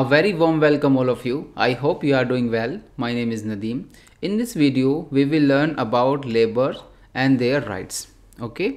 A very warm welcome all of you. I hope you are doing well. My name is Nadim. In this video, we will learn about labor and their rights. Okay.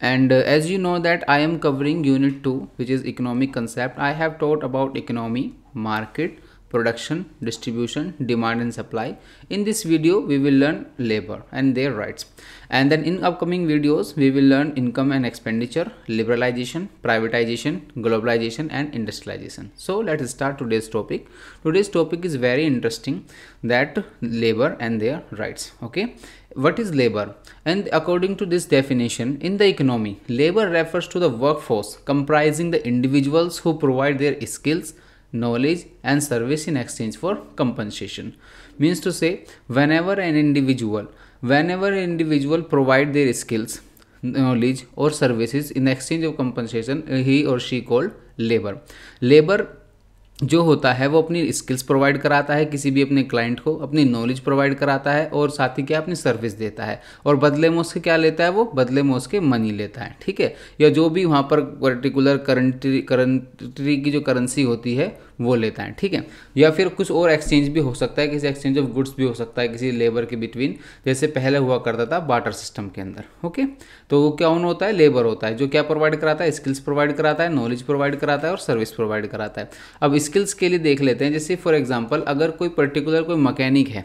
And uh, as you know that I am covering unit 2 which is economic concept. I have taught about economy, market, production, distribution, demand and supply. In this video, we will learn labor and their rights. And then in upcoming videos, we will learn income and expenditure, liberalization, privatization, globalization and industrialization. So let us start today's topic. Today's topic is very interesting that labor and their rights. Okay. What is labor? And according to this definition, in the economy, labor refers to the workforce comprising the individuals who provide their skills, knowledge and service in exchange for compensation means to say whenever an individual whenever an individual provide their skills knowledge or services in exchange of compensation he or she called labor labor जो होता है वो अपनी skills provide कराता है किसी भी अपने क्लाइंट को अपनी नॉलेज प्रोवाइड कराता है और साथ ही क्या अपनी सर्विस देता है और बदले में उसके क्या लेता है वो बदले में उसके मनी लेता है ठीक है या जो भी वहाँ पर पर्टिकुलर करंटी करंट्री की जो करेंसी होती है वो लेता है ठीक है या फिर कुछ और एक्सचेंज भी हो सकता है किसी एक्सचेंज ऑफ गुड्स भी हो सकता है किसी लेबर के बिटवीन जैसे पहले हुआ करता था बाटर सिस्टम के अंदर ओके तो वो क्या होता है लेबर होता है जो क्या प्रोवाइड कराता है स्किल्स प्रोवाइड कराता है नॉलेज प्रोवाइड कराता है और सर्विस प्रोवाइड कराता है अब स्किल्स के लिए देख लेते हैं जैसे फॉर एग्जाम्पल अगर कोई पर्टिकुलर कोई मकैनिक है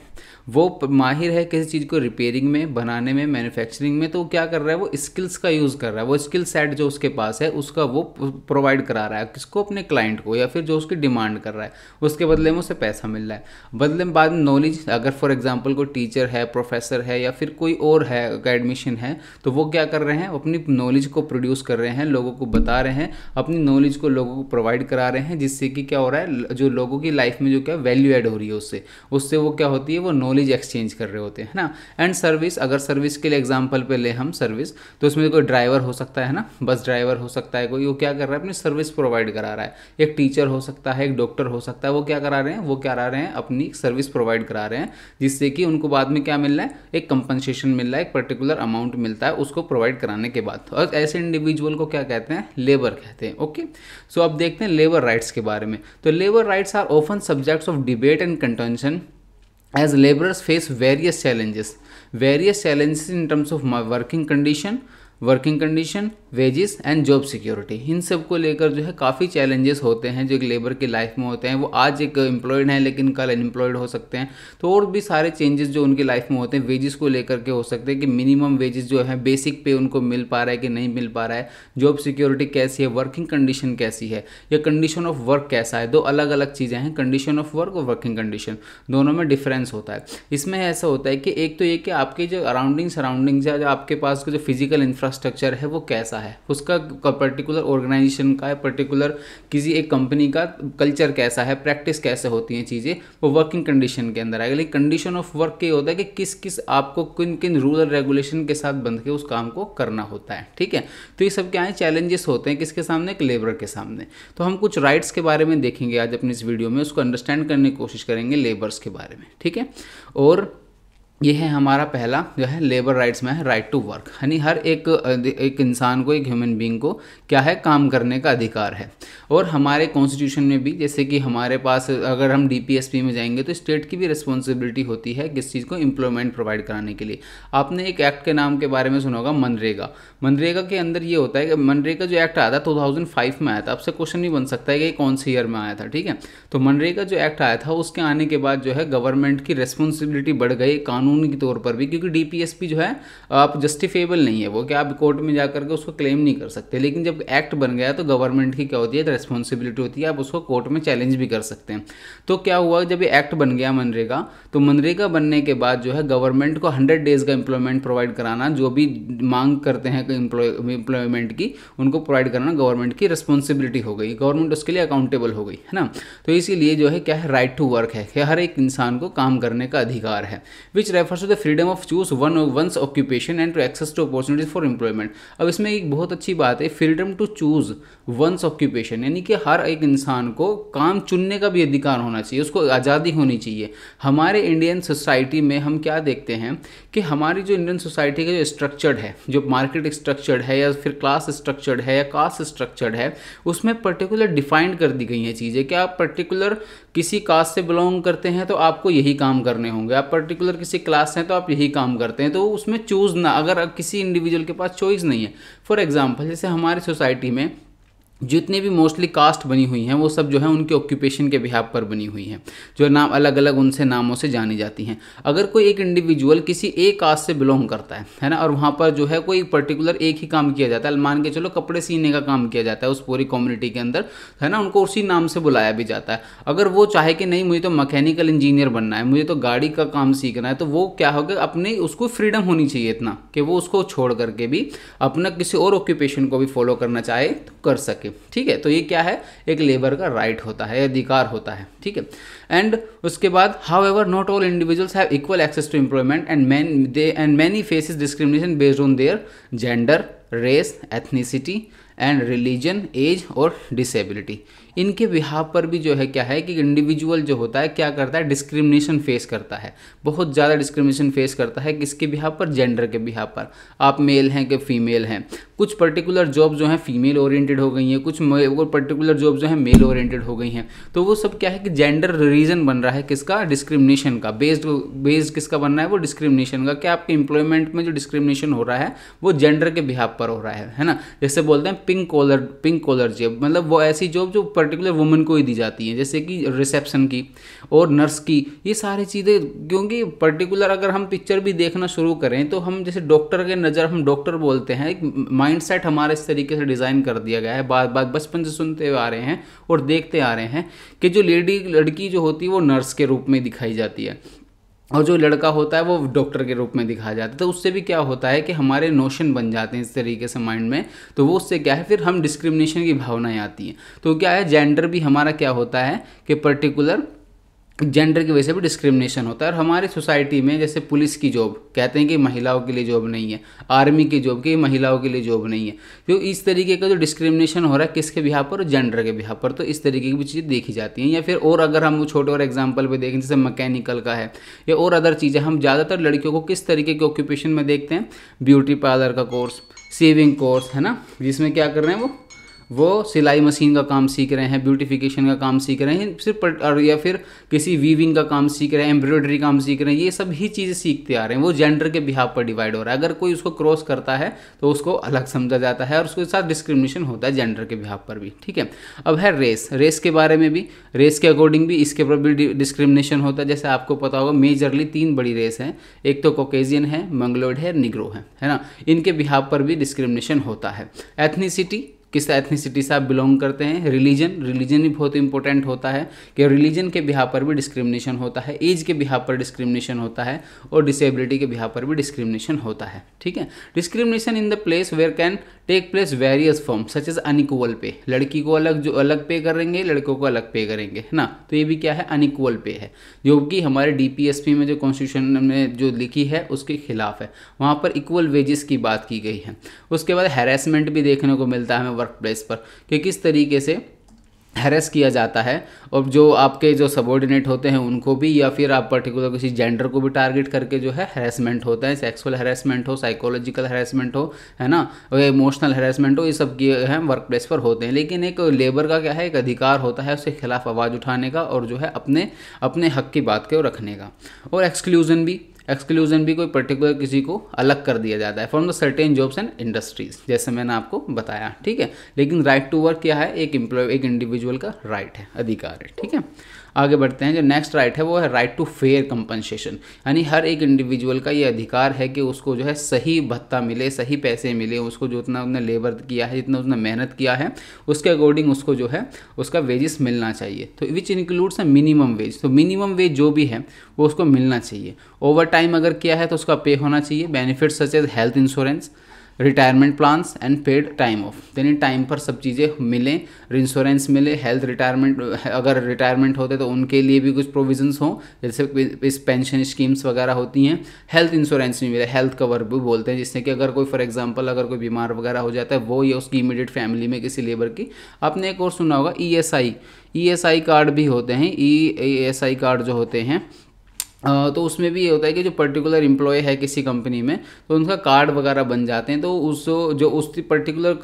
वो माहिर है किसी चीज़ को रिपेयरिंग में बनाने में मैन्युफैक्चरिंग में तो वो क्या कर रहा है वो स्किल्स का यूज़ कर रहा है वो स्किल सेट जो उसके पास है उसका वो प्रोवाइड करा रहा है किसको अपने क्लाइंट को या फिर जो उसकी डिमांड डिमांड कर रहा है उसके बदले में उसे पैसा मिल रहा है बदले में बाद में नॉलेज अगर फॉर एग्जाम्पल कोई टीचर है प्रोफेसर है या फिर कोई और है एडमिशन है तो वो क्या कर रहे हैं अपनी नॉलेज को प्रोड्यूस कर रहे हैं लोगों को बता रहे हैं अपनी नॉलेज को लोगों को प्रोवाइड करा रहे हैं जिससे कि क्या हो रहा है जो लोगों की लाइफ में जो क्या वैल्यू एड हो रही है उससे उससे वो क्या होती है वो नॉलेज एक्सचेंज कर रहे होते हैं ना एंड सर्विस अगर सर्विस के लिए एग्जाम्पल पे ले हम सर्विस तो उसमें कोई ड्राइवर हो सकता है ना बस ड्राइवर हो सकता है कोई वो क्या कर रहा है अपनी सर्विस प्रोवाइड करा रहा है एक टीचर हो सकता है एक एक डॉक्टर हो सकता है वो क्या करा रहे हैं वो क्या करा रहे हैं अपनी सर्विस प्रोवाइड करा रहे हैं जिससे कि उनको बाद में क्या मिल रहा है एक कंपनसेशन मिल रहा है एक पर्टिकुलर अमाउंट मिलता है उसको प्रोवाइड कराने के बाद और ऐसे इंडिविजुअल को क्या कहते हैं लेबर कहते हैं ओके सो अब देखते हैं लेबर राइट्स के बारे में तो labour rights are often subjects of debate and contention as laborers face various challenges various challenges in terms of working condition working condition wages and job security इन सब को लेकर जो है काफ़ी चैलेंजेस होते हैं जो एक लेबर के लाइफ में होते हैं वो आज एक एम्प्लॉयड हैं लेकिन कल अनएम्प्लॉयड हो सकते हैं तो और भी सारे चेंजेस जो उनकी लाइफ में होते हैं वेजेस को लेकर के हो सकते हैं कि मिनिमम वेजेस जो है बेसिक पे उनको मिल पा रहा है कि नहीं मिल पा रहा है जॉब सिक्योरिटी कैसी है वर्किंग कंडीशन कैसी है या कंडीशन ऑफ वर्क कैसा है दो अलग अलग चीज़ें हैं कंडीशन ऑफ वर्क और वर्किंग कंडीशन दोनों में डिफरेंस होता है इसमें ऐसा होता है कि एक तो ये कि आपके जो अराउंडिंग सराउंडिंग्स या आपके पास जो फिजिकल इंफ्रा इंफ्रास्ट्रक्चर है वो कैसा है उसका पर्टिकुलर ऑर्गेनाइजेशन का पर्टिकुलर किसी एक कंपनी का कल्चर कैसा है प्रैक्टिस कैसे होती हैं चीज़ें वो वर्किंग कंडीशन के अंदर आएगा लेकिन कंडीशन ऑफ वर्क ये होता है कि किस किस आपको किन किन रूल और रेगुलेशन के साथ बंध के उस काम को करना होता है ठीक है तो ये सब क्या है चैलेंजेस होते हैं किसके सामने एक लेबर के सामने तो हम कुछ राइट्स के बारे में देखेंगे आज अपनी इस वीडियो में उसको अंडरस्टैंड करने की कोशिश करेंगे लेबर्स के बारे में ठीक है और ये है हमारा पहला जो है लेबर राइट्स में है राइट टू वर्क यानी हर एक एक इंसान को एक ह्यूमन बीइंग को क्या है काम करने का अधिकार है और हमारे कॉन्स्टिट्यूशन में भी जैसे कि हमारे पास अगर हम डीपीएसपी में जाएंगे तो स्टेट की भी रिस्पॉन्सिबिलिटी होती है किस चीज़ को इम्प्लॉयमेंट प्रोवाइड कराने के लिए आपने एक एक्ट के नाम के बारे में सुना होगा मनरेगा मनरेगा के अंदर ये होता है कि मनरेगा जो एक्ट आया था टू में आया था आपसे क्वेश्चन नहीं बन सकता है कि कौन से ईयर में आया था ठीक है तो मनरेगा जो एक्ट आया था उसके आने के बाद जो है गवर्नमेंट की रिस्पॉन्सिबिलिटी बढ़ गई कानून कानून के तौर पर भी क्योंकि डीपीएसपी जो है आप जस्टिफेबल नहीं है वो कि आप कोर्ट में जा करके उसको क्लेम नहीं कर सकते लेकिन जब एक्ट बन गया तो गवर्नमेंट की क्या होती है रेस्पॉन्सिबिलिटी होती है आप उसको कोर्ट में चैलेंज भी कर सकते हैं तो क्या हुआ जब ये एक्ट बन गया मनरेगा तो मनरेगा बनने के बाद जो है गवर्नमेंट को हंड्रेड डेज का एम्प्लॉयमेंट प्रोवाइड कराना जो भी मांग करते हैं एम्प्लॉयमेंट की उनको प्रोवाइड करना गवर्नमेंट की रिस्पॉन्सिबिलिटी हो गई गवर्नमेंट उसके लिए अकाउंटेबल हो गई है ना तो इसीलिए जो है क्या है राइट टू वर्क है हर एक इंसान को काम करने का अधिकार है which refers to the freedom of choose one one's occupation and to access to opportunities for employment अब इसमें एक बहुत अच्छी बात है freedom to choose one's occupation यानी कि हर एक इंसान को काम चुनने का भी अधिकार होना चाहिए उसको आज़ादी होनी चाहिए हमारे इंडियन सोसाइटी में हम क्या देखते हैं कि हमारी जो इंडियन सोसाइटी का जो स्ट्रक्चर्ड है जो मार्केट स्ट्रक्चर्ड है या फिर क्लास स्ट्रक्चर्ड है या कास्ट स्ट्रक्चर्ड है उसमें पर्टिकुलर डिफाइंड कर दी गई हैं चीज़ें कि आप पर्टिकुलर किसी कास्ट से बिलोंग करते हैं तो आपको यही काम करने होंगे आप पर्टिकुलर किसी क्लास से हैं तो आप यही काम करते हैं तो उसमें चूज़ ना अगर किसी इंडिविजुअल के पास चॉइस नहीं है फॉर एग्जाम्पल जैसे हमारी सोसाइटी में जितने भी मोस्टली कास्ट बनी हुई हैं वो सब जो है उनके ऑक्यूपेशन के बिहाब पर बनी हुई हैं जो नाम अलग अलग उनसे नामों से जानी जाती हैं अगर कोई एक इंडिविजुअल किसी एक कास्ट से बिलोंग करता है है ना और वहाँ पर जो है कोई पर्टिकुलर एक ही काम किया जाता है मान के चलो कपड़े सीने का काम किया जाता है उस पूरी कम्युनिटी के अंदर है ना उनको उसी नाम से बुलाया भी जाता है अगर वो चाहे कि नहीं मुझे तो मैकेनिकल इंजीनियर बनना है मुझे तो गाड़ी का काम सीखना है तो वो क्या होगा अपने उसको फ्रीडम होनी चाहिए इतना कि वो उसको छोड़ करके भी अपना किसी और ऑक्यूपेशन को भी फॉलो करना चाहे तो कर सके ठीक है तो ये क्या है एक लेबर का राइट right होता है अधिकार होता है ठीक है एंड उसके बाद however not all individuals have equal access to employment and man they and many faces discrimination based on their gender race ethnicity and religion age और डिसेबिलिटी इनके बिहाव पर भी जो है क्या है कि इंडिविजुअल जो होता है क्या करता है डिस्क्रिमिनेशन फेस करता है बहुत ज़्यादा डिस्क्रिमिनेशन फेस करता है किसके बिहाव पर जेंडर के बिहाव पर आप मेल हैं कि फीमेल हैं कुछ पर्टिकुलर जॉब जो हैं फीमेल ओरिएंटेड हो गई हैं कुछ पर्टिकुलर जॉब जो हैं मेल ओरिएंटेड हो गई हैं तो वो सब क्या है कि जेंडर रीज़न बन रहा है किसका डिस्क्रिमिनेशन का बेस्ड बेस्ड किसका बन रहा है वो डिस्क्रिमिनेशन का क्या आपके एम्प्लॉयमेंट में जो डिस्क्रिमिनेशन हो रहा है वो जेंडर के बिहाव पर हो रहा है है ना जैसे बोलते हैं pink collar pink collar job मतलब वो ऐसी जॉब जो पर्टिकुलर वुमेन को ही दी जाती है जैसे कि रिसेप्शन की और नर्स की ये सारी चीज़ें क्योंकि पर्टिकुलर अगर हम पिक्चर भी देखना शुरू करें तो हम जैसे डॉक्टर के नज़र हम डॉक्टर बोलते हैं एक माइंड सेट हमारे इस तरीके से डिज़ाइन कर दिया गया है बात बात बचपन से सुनते आ रहे हैं और देखते आ रहे हैं कि जो लेडी लड़की जो होती है वो नर्स के रूप में दिखाई जाती है और जो लड़का होता है वो डॉक्टर के रूप में दिखाया जाता है तो उससे भी क्या होता है कि हमारे नोशन बन जाते हैं इस तरीके से माइंड में तो वो उससे क्या है फिर हम डिस्क्रिमिनेशन की भावनाएं आती हैं तो क्या है जेंडर भी हमारा क्या होता है कि पर्टिकुलर जेंडर की वजह से भी डिस्क्रिमिनेशन होता है और हमारी सोसाइटी में जैसे पुलिस की जॉब कहते हैं कि महिलाओं के लिए जॉब नहीं है आर्मी की जॉब की महिलाओं के लिए जॉब नहीं है तो इस तरीके का जो डिस्क्रिमिनेशन हो रहा है किसके बिहार पर जेंडर के बिहार पर तो इस तरीके की भी चीज़ें देखी जाती हैं या फिर और अगर हम छोटे और एग्जाम्पल पर देखें जैसे मैकेनिकल का है या और अदर चीज़ें हम ज़्यादातर लड़कियों को किस तरीके के ऑक्यूपेशन में देखते हैं ब्यूटी पार्लर का कोर्स सेविंग कोर्स है ना जिसमें क्या कर रहे हैं वो वो सिलाई मशीन का काम सीख रहे हैं ब्यूटिफिकेशन का काम सीख रहे हैं सिर्फ और या फिर किसी वीविंग का काम सीख रहे हैं एम्ब्रॉयडरी काम सीख रहे हैं ये सब ही चीज़ें सीखते आ रहे हैं वो जेंडर के बिहाव पर डिवाइड हो रहा है अगर कोई उसको क्रॉस करता है तो उसको अलग समझा जाता है और उसके साथ डिस्क्रिमिनेशन होता है जेंडर के बिहाव पर भी ठीक है अब है रेस रेस के बारे में भी रेस के अकॉर्डिंग भी इसके ऊपर भी डिस्क्रिमिनेशन होता है जैसे आपको पता होगा मेजरली तीन बड़ी रेस हैं एक तो कोकेजियन है मंगलोड है निग्रो है है ना इनके बिहाव पर भी डिस्क्रिमिनेशन होता है एथनीसिटी किस एथनिसिटी से आप बिलोंग करते हैं रिलीजन रिलीजन भी बहुत इंपॉर्टेंट होता है कि रिलीजन के बिहा पर भी डिस्क्रिमिनेशन होता है एज के बिहा पर डिस्क्रिमिनेशन होता है और डिसेबिलिटी के बिहा पर भी डिस्क्रिमिनेशन होता है ठीक है discrimination in the place where can take place various form such as unequal pay लड़की को अलग जो अलग पे करेंगे लड़कों को अलग पे करेंगे है ना तो ये भी क्या है अनइक्वल पे है जो कि हमारे डीपीएसपी में जो कॉन्स्टिट्यूशन में जो लिखी है उसके खिलाफ है वहाँ पर इक्वल वेजेस की बात की गई है उसके बाद हेरासमेंट भी देखने को मिलता है हमें वर्क प्लेस पर कि किस तरीके से हैरेस किया जाता है और जो आपके जो सबॉर्डिनेट होते हैं उनको भी या फिर आप पर्टिकुलर किसी जेंडर को भी टारगेट करके जो है हैरेसमेंट होता है सेक्सुअल हैरेसमेंट हो साइकोलॉजिकल हैरेसमेंट हो है ना और इमोशनल हैरेसमेंट हो ये सब किए हैं वर्क प्लेस पर होते हैं लेकिन एक लेबर का क्या है एक अधिकार होता है उसके खिलाफ आवाज़ उठाने का और जो है अपने अपने हक की बात को रखने का और एक्सक्लूज़न भी एक्सक्लूजन भी कोई पर्टिकुलर किसी को अलग कर दिया जाता है from the certain jobs and industries जैसे मैंने आपको बताया ठीक है लेकिन राइट टू वर्क क्या है एक एम्प्लॉय एक इंडिविजुअल का राइट right है अधिकार है ठीक है आगे बढ़ते हैं जो नेक्स्ट राइट है वो है राइट टू फेयर कंपनसेशन यानी हर एक इंडिविजुअल का ये अधिकार है कि उसको जो है सही भत्ता मिले सही पैसे मिले उसको जो उतना उसने लेबर किया है जितना उसने मेहनत किया है उसके अकॉर्डिंग उसको जो है उसका वेजेस मिलना चाहिए तो which includes a minimum wage तो मिनिमम वेज जो भी है वो उसको मिलना चाहिए ओवर टाइम अगर किया है तो उसका पे होना चाहिए benefits such as health insurance retirement plans and paid time off यानी टाइम पर सब चीज़ें मिलें इंश्योरेंस मिले हेल्थ रिटायरमेंट अगर रिटायरमेंट होते तो उनके लिए भी कुछ प्रोविजंस हों जैसे इस पेंशन स्कीम्स वगैरह होती हैं हेल्थ इंश्योरेंस भी मिले हेल्थ कवर भी बोलते हैं जिससे कि अगर कोई फॉर एग्जाम्पल अगर कोई बीमार वगैरह हो जाता है वो या उसकी इमीडिएट फैमिली में किसी लेबर की आपने एक और सुना होगा E S I E S I card भी होते हैं ई एस आई कार्ड जो होते हैं तो उसमें भी ये होता है कि जो पर्टिकुलर एम्प्लॉय है किसी कंपनी में तो उनका कार्ड वगैरह बन जाते हैं तो उस जो उस पर्टिकुलर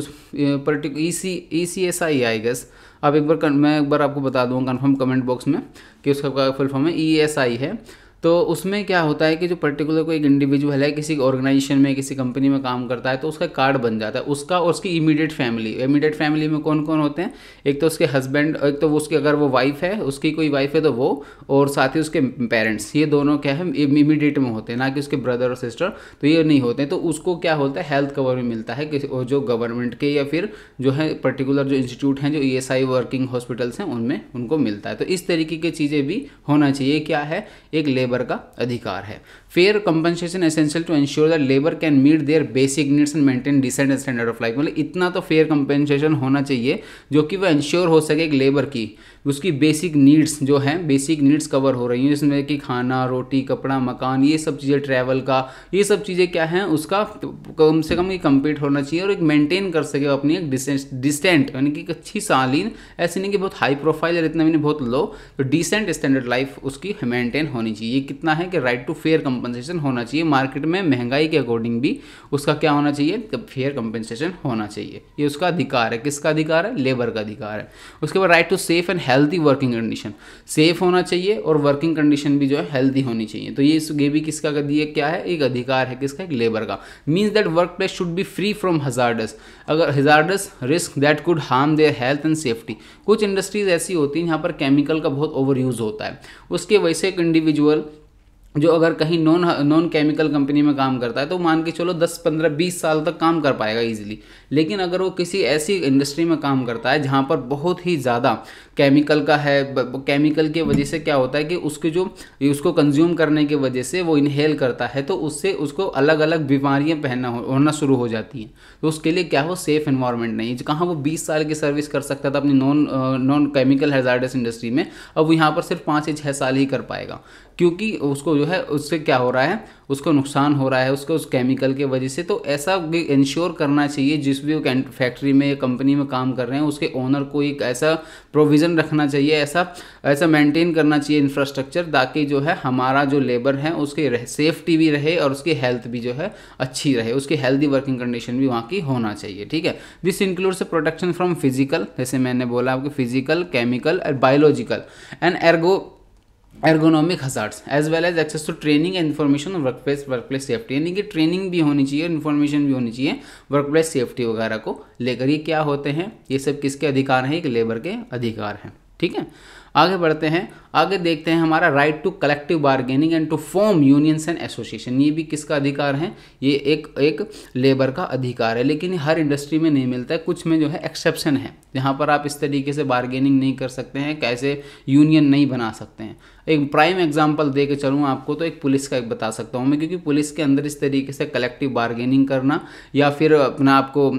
उस पर्टिक ई सी ई C S I I guess आप एक बार मैं एक बार आपको बता दूँगा कन्फर्म कमेंट बॉक्स में कि उसका फुल फॉर्म है ई एस आई है तो उसमें क्या होता है कि जो पर्टिकुलर कोई एक इंडिविजुअल है किसी ऑर्गेनाइजेशन में किसी कंपनी में काम करता है तो उसका कार्ड बन जाता है उसका और उसकी इमीडिएट फैमिली इमीडिएट फैमिली में कौन कौन होते हैं एक तो उसके हस्बैंड एक तो उसकी अगर वो वाइफ है उसकी कोई वाइफ है तो वो और साथ ही उसके पेरेंट्स ये दोनों क्या है इमीडिएट में होते हैं ना कि उसके ब्रदर और सिस्टर तो ये नहीं होते तो उसको क्या होता है हेल्थ कवर भी मिलता है किसी जो गवर्नमेंट के या फिर जो है पर्टिकुलर जो इंस्टीट्यूट हैं जो ई वर्किंग हॉस्पिटल्स हैं उनमें उनको मिलता है तो इस तरीके की चीज़ें भी होना चाहिए क्या है एक लेबर लेबर का अधिकार है fair compensation essential to ensure that labour can meet their basic needs and maintain decent standard of life मतलब इतना तो फेयर कंपनसेशन होना चाहिए जो कि वह इंश्योर हो सके एक लेबर की उसकी बेसिक नीड्स जो है बेसिक नीड्स कवर हो रही हैं जिसमें कि खाना रोटी कपड़ा मकान ये सब चीज़ें ट्रैवल का ये सब चीज़ें क्या हैं उसका कम से कम ये कंप्लीट होना चाहिए और एक मेंटेन कर सके अपनी एक डिसेंट यानी कि एक अच्छी सालीन ऐसी नहीं कि बहुत हाई प्रोफाइल या इतना भी नहीं बहुत लो तो डिसेंट स्टैंडर्ड लाइफ उसकी मेंटेन होनी चाहिए कितना है कि राइट टू फेयर कंपनसेशन होना चाहिए मार्केट में महंगाई के अकॉर्डिंग भी उसका क्या होना चाहिए फेयर कंपनसेशन होना चाहिए ये उसका अधिकार है किसका अधिकार है लेबर का अधिकार है उसके बाद right to safe and healthy working condition safe होना चाहिए और वर्किंग कंडीशन भी जो है हेल्थी होनी चाहिए तो ये ये भी किसका दिए क्या है एक अधिकार है किसका एक लेबर का means that work place should be free from hazardous अगर hazardous risk that could harm their health and safety कुछ इंडस्ट्रीज ऐसी होती हैं जहाँ पर केमिकल का बहुत ओवर यूज होता है उसके वजह से एक इंडिविजुअल जो अगर कहीं नॉन नॉन केमिकल कंपनी में काम करता है तो मान के चलो 10 15 20 साल तक काम कर पाएगा इजीली लेकिन अगर वो किसी ऐसी इंडस्ट्री में काम करता है जहाँ पर बहुत ही ज़्यादा केमिकल का है केमिकल के वजह से क्या होता है कि उसके जो उसको कंज्यूम करने की वजह से वो इनहेल करता है तो उससे उसको अलग अलग बीमारियाँ पहनना होना शुरू हो जाती हैं तो उसके लिए क्या हो सेफ़ इन्वायरमेंट नहीं कहाँ वो बीस साल की सर्विस कर सकता था अपनी non non chemical hazardous industry में अब वो यहाँ पर सिर्फ पाँच से छः साल ही कर पाएगा क्योंकि उसको जो है उससे क्या हो रहा है उसको नुकसान हो रहा है उसको उस केमिकल के वजह से तो ऐसा भी इंश्योर करना चाहिए जिस भी फैक्ट्री में या कंपनी में काम कर रहे हैं उसके ओनर को एक ऐसा प्रोविज़न रखना चाहिए ऐसा ऐसा मेंटेन करना चाहिए इंफ्रास्ट्रक्चर ताकि जो है हमारा जो लेबर है उसके रह, सेफ्टी भी रहे और उसकी हेल्थ भी जो है अच्छी रहे उसकी हेल्दी वर्किंग कंडीशन भी वहाँ की होना चाहिए ठीक है this includes protection from physical जैसे मैंने बोला आपके physical chemical and biological and ergo ergonomic as well as access to training and information work place work place safety यानी कि ट्रेनिंग भी होनी चाहिए इन्फॉर्मेशन भी होनी चाहिए वर्क प्लेस सेफ्टी वगैरह को लेकर ये क्या होते हैं ये सब किसके अधिकार हैं एक लेबर के अधिकार हैं ठीक है आगे बढ़ते हैं आगे देखते हैं हमारा right to collective bargaining and to form unions and association ये भी किसका अधिकार है ये एक एक लेबर का अधिकार है लेकिन हर इंडस्ट्री में नहीं मिलता है कुछ में जो है एक्सेप्शन है जहाँ पर आप इस तरीके से बार्गेनिंग नहीं कर सकते हैं कैसे यूनियन नहीं बना सकते हैं एक प्राइम एग्जाम्पल दे के चलूँ आपको तो एक पुलिस का एक बता सकता हूँ मैं क्योंकि पुलिस के अंदर इस तरीके से कलेक्टिव बार्गेनिंग करना या फिर अपना आपको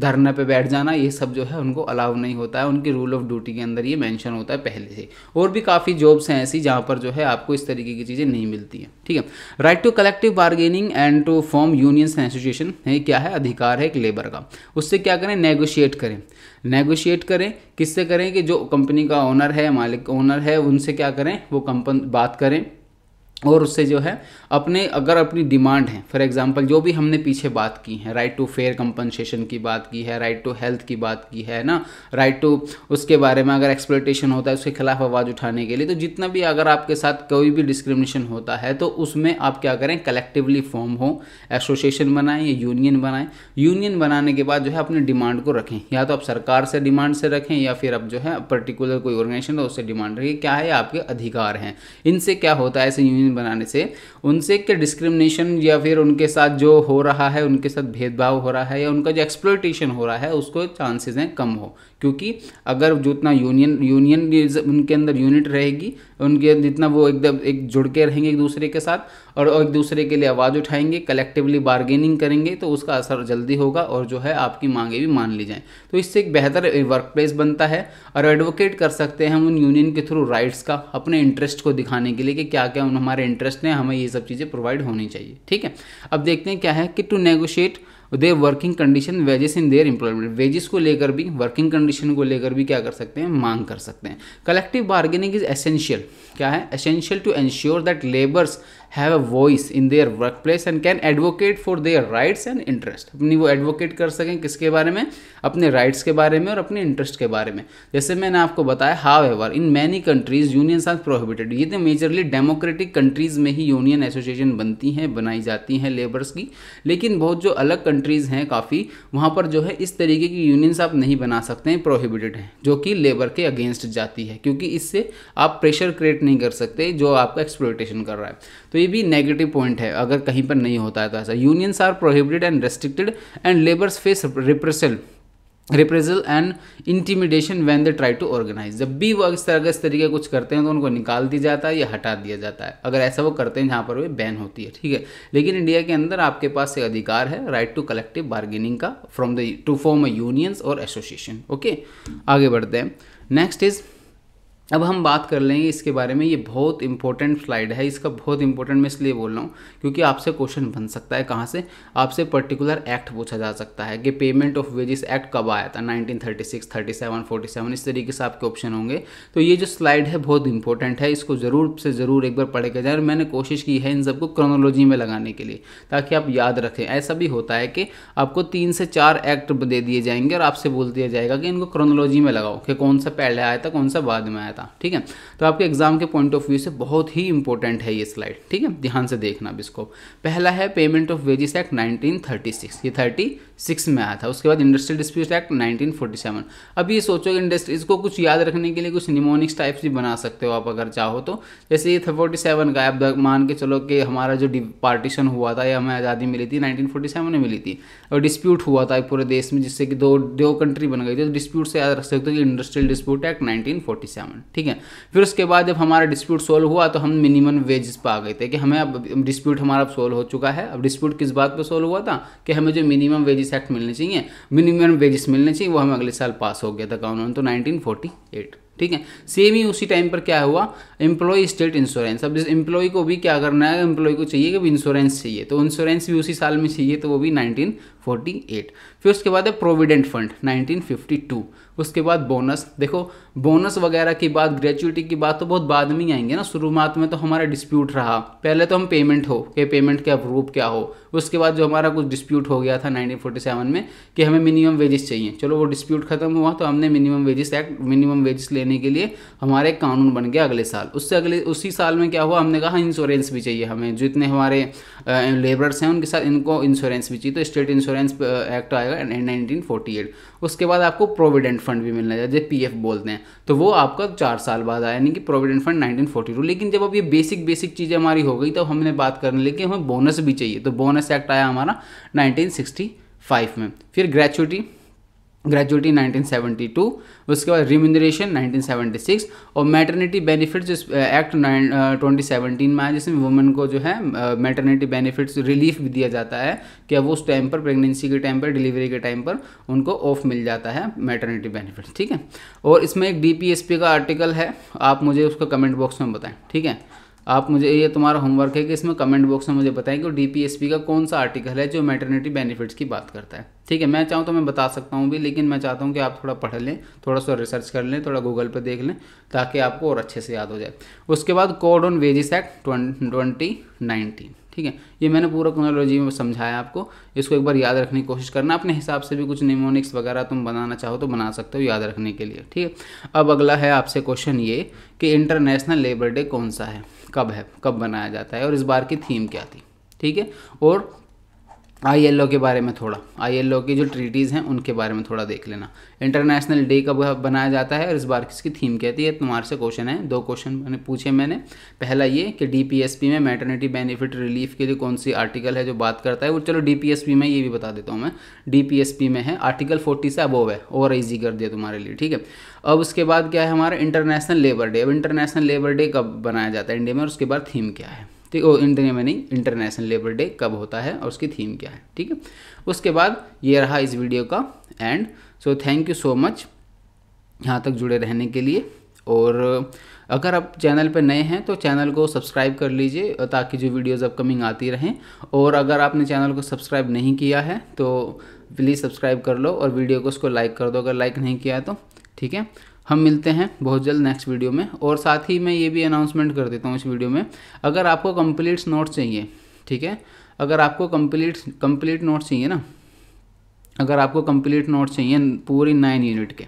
धरने पे बैठ जाना ये सब जो है उनको अलाउ नहीं होता है उनकी रूल ऑफ ड्यूटी के अंदर ये मेंशन होता है पहले से और भी काफ़ी भी जॉब्स हैं ऐसी जहाँ पर जो है आपको इस तरीके की चीज़ें नहीं मिलती हैं ठीक है right to collective bargaining and to form unions and association है क्या है अधिकार है एक लेबर का उससे क्या करें नेगोशिएट करें नेगोशिएट करें किससे करें कि जो कंपनी का ओनर है मालिक ओनर है उनसे क्या करें वो कंपन बात करें और उससे जो है अपने अगर अपनी डिमांड है फॉर एग्जांपल जो भी हमने पीछे बात की है राइट टू फेयर कंपनसेशन की बात की है राइट टू हेल्थ की बात की है ना राइट टू उसके बारे में अगर एक्सप्लोटेशन होता है उसके खिलाफ आवाज़ उठाने के लिए तो जितना भी अगर आपके साथ कोई भी डिस्क्रिमिनेशन होता है तो उसमें आप क्या करें कलेक्टिवली फॉर्म हो एसोसिएशन बनाएं या यूनियन बनाएं यूनियन बनाने के बाद जो है अपनी डिमांड को रखें या तो आप सरकार से डिमांड से रखें या फिर आप जो है पर्टिकुलर कोई ऑर्गेनाइजेशन तो उससे डिमांड रखें क्या है आपके अधिकार हैं इनसे क्या होता है ऐसे यूनियन बनाने से उनसे के डिस्क्रिमिनेशन या फिर उनके साथ जो हो रहा है उनके साथ भेदभाव हो रहा है या उनका जो एक्सप्लोइटेशन हो रहा है उसको चांसेस हैं कम हो क्योंकि अगर जितना यूनियन यूनियन उनके अंदर यूनिट रहेगी उनके जितना वो एकदम एक जुड़ के रहेंगे एक दूसरे के साथ और एक दूसरे के लिए आवाज़ उठाएंगे कलेक्टिवली बार्गेनिंग करेंगे तो उसका असर जल्दी होगा और जो है आपकी मांगे भी मान ली जाएँ तो इससे एक बेहतर वर्क प्लेस बनता है और एडवोकेट कर सकते हैं हम उन यूनियन के थ्रू राइट्स का अपने इंटरेस्ट को दिखाने के लिए कि क्या क्या हमारे इंटरेस्ट हैं हमें ये सब चीज़ें प्रोवाइड होनी चाहिए ठीक है अब देखते हैं क्या है कि to negotiate their working condition wages in their employment wages को लेकर भी वर्किंग कंडीशन को लेकर भी क्या कर सकते हैं मांग कर सकते हैं कलेक्टिव बार्गेनिंग इज एसेंशियल क्या है essential to ensure that labours have a voice in their work place and can advocate for their rights and interest अपनी वो एडवोकेट कर सकें किसके बारे में अपने राइट्स के बारे में और अपने इंटरेस्ट के बारे में जैसे मैंने आपको बताया however in many countries unions are prohibited ये तो मेजरली डेमोक्रेटिक कंट्रीज में ही यूनियन एसोसिएशन बनती हैं बनाई जाती हैं लेबर्स की लेकिन बहुत जो अलग कंट्रीज़ हैं काफ़ी वहाँ पर जो है इस तरीके की यूनियंस आप नहीं बना सकते हैं प्रोहिबिटेड हैं जो कि लेबर के अगेंस्ट जाती है क्योंकि इससे आप प्रेशर क्रिएट नहीं कर सकते जो आपका एक्सप्लोटेशन कर रहा है तो ये भी नेगेटिव पॉइंट है अगर कहीं पर नहीं होता है तो ऐसा unions are prohibited and restricted and labours face reprisal reprisal and intimidation when they try to organise जब भी वो इस तरह का इस तरीके कुछ करते हैं तो उनको निकाल दिया जाता है या हटा दिया जाता है अगर ऐसा वो करते हैं जहाँ पर वे बैन होती है ठीक है लेकिन इंडिया के अंदर आपके पास एक अधिकार है राइट टू कलेक्टिव बार्गेनिंग का from the to form a unions और एसोसिएशन ओके आगे बढ़ते हैं नेक्स्ट इज़ अब हम बात कर लेंगे इसके बारे में ये बहुत इंपॉर्टेंट स्लाइड है इसका बहुत इंपॉर्टेंट मैं इसलिए बोल रहा हूँ क्योंकि आपसे क्वेश्चन बन सकता है कहाँ से आपसे पर्टिकुलर एक्ट पूछा जा सकता है कि पेमेंट ऑफ वेजेस एक्ट कब आया था 1936, 37, 47 इस तरीके से आपके ऑप्शन होंगे तो ये जो स्लाइड है बहुत इंपॉर्टेंट है इसको ज़रूर से ज़रूर एक बार पढ़े के जाए और मैंने कोशिश की है इन सबको क्रोनोलॉजी में लगाने के लिए ताकि आप याद रखें ऐसा भी होता है कि आपको तीन से चार एक्ट दे दिए जाएंगे और आपसे बोल दिया जाएगा कि इनको क्रोनोलॉजी में लगाओ कि कौन सा पहले आया था कौन सा बाद में आया था ठीक है तो आपके एग्जाम के पॉइंट ऑफ व्यू से बहुत ही इंपॉर्टेंट है ये स्लाइड ठीक है ध्यान से देखना अब इसको पहला है payment of wages act nineteen ये थर्टी सिक्स में आया था उसके बाद इंडस्ट्रियल डिस्प्यूट एक्ट 1947 अब ये सोचो कि इंडस्ट्री इसको कुछ याद रखने के लिए कुछ निमोनिक्स टाइप्स भी बना सकते हो आप अगर चाहो तो जैसे ये था फोर्टी सेवन का आप मान के चलो कि हमारा जो पार्टीशन हुआ था या हमें आज़ादी मिली थी सेवन में मिली थी और डिस्प्यूट हुआ था पूरे देश में जिससे कि दो दो कंट्री बन गई थी तो डिस्प्यूट से याद रख सकते हो कि इंडस्ट्रियल डिस्प्यूट एक्ट सेवन ठीक है फिर उसके बाद जब हमारा डिस्प्यूट सोल्व हुआ तो हम मिनिमम वेजेस पर आ गए थे कि हमें अब डिस्प्यूट हमारा सोल्व हो चुका है अब डिस्प्यूट किस बात पर सोल्व हुआ था कि हमें जो मिनिमम वेजेस सर्विस एक्ट मिलने चाहिए मिनिमम वेजेस मिलने चाहिए वो हमें अगले साल पास हो गया था कानून तो 1948 ठीक है सेम ही उसी टाइम पर क्या हुआ एम्प्लॉय स्टेट इंश्योरेंस अब जिस एम्प्लॉय को भी क्या करना है एम्प्लॉय को चाहिए कि इंश्योरेंस चाहिए तो इंश्योरेंस भी उसी साल में चाहिए तो वो भी नाइनटीन 1948 फिर उसके बाद है प्रोविडेंट फंड 1952 उसके बाद बोनस देखो बोनस वगैरह की बात ग्रेचुटी की बात तो बहुत बाद में ही आएंगे ना शुरुआत में तो हमारा डिस्प्यूट रहा पहले तो हम पेमेंट हो कि पेमेंट के रूप क्या हो उसके बाद जो हमारा कुछ डिस्प्यूट हो गया था 1947 में कि हमें मिनिमम वेजेस चाहिए चलो वो डिस्प्यूट खत्म हुआ तो हमने minimum wages act minimum wages लेने के लिए हमारे कानून बन गया अगले साल उससे अगले उसी साल में क्या हुआ हमने कहा इंश्योरेंस भी चाहिए हमें जितने हमारे लेबरर्स हैं उनके साथ इनको इंश्योरेंस भी चाहिए तो state insurance insurance act uh, आएगा नाइनटीन फोर्टी एट उसके बाद आपको प्रोविडेंट फंड भी मिलना चाहिए जैसे पी एफ बोलते हैं तो वो आपका चार साल बाद आया यानी कि provident fund nineteen forty two लेकिन जब अब ये बेसिक बेसिक चीज़ें हमारी हो गई तब तो हमने बात करने लगे हमें बोनस भी चाहिए तो बोनस एक्ट आया हमारा नाइनटीन सिक्सटी फाइव में फिर ग्रेचुटी ग्रेजुएटी 1972 उसके बाद रिम्यूनरेशन 1976 और मैटरनिटी बेनिफिट्स जिस एक्ट नाइन ट्वेंटी सेवनटीन में आया जिसमें वुमेन को जो है मैटरनिटी बेनिफिट्स रिलीफ भी दिया जाता है कि अब उस टाइम पर प्रेगनेंसी के टाइम पर डिलीवरी के टाइम पर उनको ऑफ मिल जाता है मैटरनिटी बेनिफिट्स ठीक है और इसमें एक डी का आर्टिकल है आप मुझे उसका कमेंट बॉक्स में बताएं ठीक है आप मुझे ये तुम्हारा होमवर्क है कि इसमें कमेंट बॉक्स में मुझे बताएं कि डीपीएसपी का कौन सा आर्टिकल है जो मैटरनिटी बेनिफिट्स की बात करता है ठीक है मैं चाहूँ तो मैं बता सकता हूँ भी लेकिन मैं चाहता हूँ कि आप थोड़ा पढ़ लें थोड़ा सा रिसर्च कर लें थोड़ा गूगल पर देख लें ताकि आपको और अच्छे से याद हो जाए उसके बाद code on wages act twenty nineteen ठीक है ये मैंने पूरा क्रोनोलॉजी में समझाया आपको इसको एक बार याद रखने की कोशिश करना अपने हिसाब से भी कुछ निमोनिक्स वगैरह तुम बनाना चाहो तो बना सकते हो याद रखने के लिए ठीक है अब अगला है आपसे क्वेश्चन ये कि इंटरनेशनल लेबर डे कौन सा है कब है कब बनाया जाता है और इस बार की थीम क्या थी ठीक है और ओ के बारे में थोड़ा ओ की जो ट्रीटीज़ हैं उनके बारे में थोड़ा देख लेना इंटरनेशनल डे कब बनाया जाता है और इस बार किसकी थीम कहती है तुम्हारे से क्वेश्चन है दो क्वेश्चन मैंने पूछे मैंने पहला ये कि डीपीएसपी में मेटर्निटी बेनिफिट रिलीफ के लिए कौन सी आर्टिकल है जो बात करता है वो चलो पी में ये भी बता देता हूँ मैं पी में है आर्टिकल फोर्टी से अबोव है और ईजी कर दिया तुम्हारे लिए ठीक है अब उसके बाद क्या है हमारा इंटरनेशनल लेबर डे अब इंटरनेशनल लेबर डे कब बनाया जाता है इंडिया में और उसके बाद थीम क्या है ठीक तो है in the remaining international labour day कब होता है और उसकी थीम क्या है ठीक है उसके बाद ये रहा इस वीडियो का end so thank you so much यहाँ तक जुड़े रहने के लिए और अगर आप चैनल पर नए हैं तो चैनल को सब्सक्राइब कर लीजिए ताकि जो वीडियोस अपकमिंग आती रहें और अगर आपने चैनल को सब्सक्राइब नहीं किया है तो प्लीज़ सब्सक्राइब कर लो और वीडियो को उसको लाइक कर दो अगर लाइक नहीं किया तो ठीक है हम मिलते हैं बहुत जल्द नेक्स्ट वीडियो में और साथ ही मैं ये भी अनाउंसमेंट कर देता हूँ इस वीडियो में अगर आपको कंप्लीट नोट चाहिए ठीक है अगर आपको कंप्लीट कंप्लीट नोट चाहिए ना अगर आपको कंप्लीट नोट चाहिए पूरी नाइन यूनिट के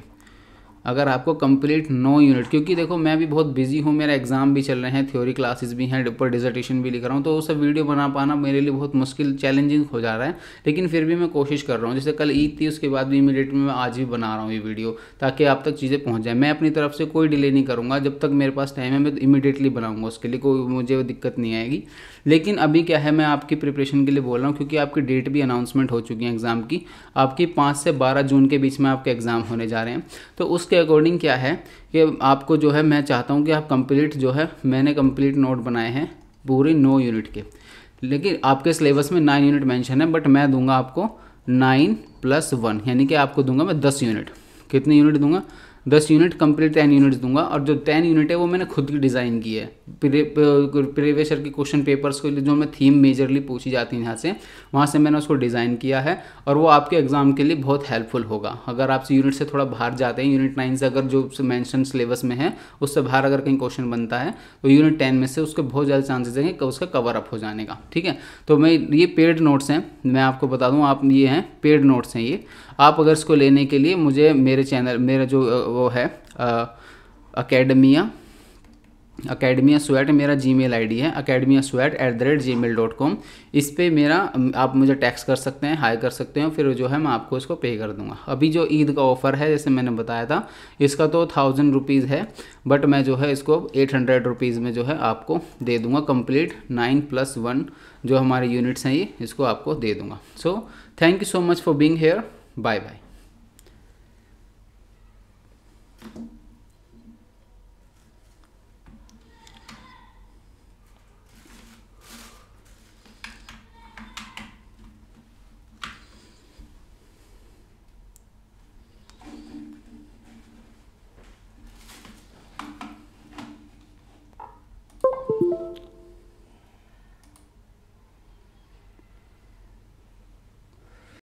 अगर आपको कंप्लीट नौ यूनिट क्योंकि देखो मैं भी बहुत बिजी हूँ मेरा एग्जाम भी चल रहे हैं थ्योरी क्लासेस भी हैं डिपर डिजर्टेशन भी लिख रहा हूँ तो वो सब वीडियो बना पाना मेरे लिए बहुत मुश्किल चैलेंजिंग हो जा रहा है लेकिन फिर भी मैं कोशिश कर रहा हूँ जैसे कल ईद थी उसके बाद भी इमीडिएट में मैं आज भी बना रहा हूँ ये वीडियो ताकि आप तक चीज़ें पहुँच जाए मैं अपनी तरफ से कोई डिले नहीं करूँगा जब तक मेरे पास टाइम है मैं इमीडिएटली तो बनाऊँगा उसके लिए कोई मुझे दिक्कत नहीं आएगी लेकिन अभी क्या है मैं आपकी प्रिपरेशन के लिए बोल रहा हूँ क्योंकि आपकी डेट भी अनाउंसमेंट हो चुकी है एग्ज़ाम की आपकी पाँच से बारह जून के बीच में आपके एग्ज़ाम होने जा रहे हैं तो उसके अकॉर्डिंग क्या है कि आपको जो है मैं चाहता हूँ कि आप कंप्लीट जो है मैंने कंप्लीट नोट बनाए हैं पूरे नौ यूनिट के लेकिन आपके सिलेबस में नाइन यूनिट मैंशन है बट मैं दूंगा आपको नाइन प्लस वन यानी कि आपको दूंगा मैं दस यूनिट कितने यूनिट दूंगा दस यूनिट कंप्लीट टेन यूनिट्स दूंगा और जो टेन यूनिट है वो मैंने खुद की डिज़ाइन की है प्रीवियस के क्वेश्चन पेपर्स को जो मैं थीम मेजरली पूछी जाती है यहाँ से वहाँ से मैंने उसको डिज़ाइन किया है और वो आपके एग्जाम के लिए बहुत हेल्पफुल होगा अगर आप यूनिट से थोड़ा बाहर जाते हैं यूनिट नाइन से अगर जो मैंशन सिलेबस में है उससे बाहर अगर कहीं क्वेश्चन बनता है तो यूनिट टेन में से उसके बहुत ज़्यादा चांसेस हैं कि उसका कवर अप हो जाने का ठीक है तो मैं ये पेड नोट्स हैं मैं आपको बता दूँ आप ये हैं पेड नोट्स हैं ये आप अगर इसको लेने के लिए मुझे मेरे चैनल मेरा जो वो है अकेडमिया अकेडमिया स्वेट मेरा जी मेल आई है academia sweat at the rate Gmail dot com इस पर मेरा आप मुझे टैक्स कर सकते हैं हाई कर सकते हैं फिर जो है मैं आपको इसको पे कर दूंगा अभी जो ईद का ऑफ़र है जैसे मैंने बताया था इसका तो थाउजेंड रुपीज़ है बट मैं जो है इसको एट हंड्रेड रुपीज़ में जो है आपको दे दूंगा कंप्लीट नाइन प्लस वन जो हमारे यूनिट्स हैं ये इसको आपको दे दूंगा so thank you so much for being here Bye bye.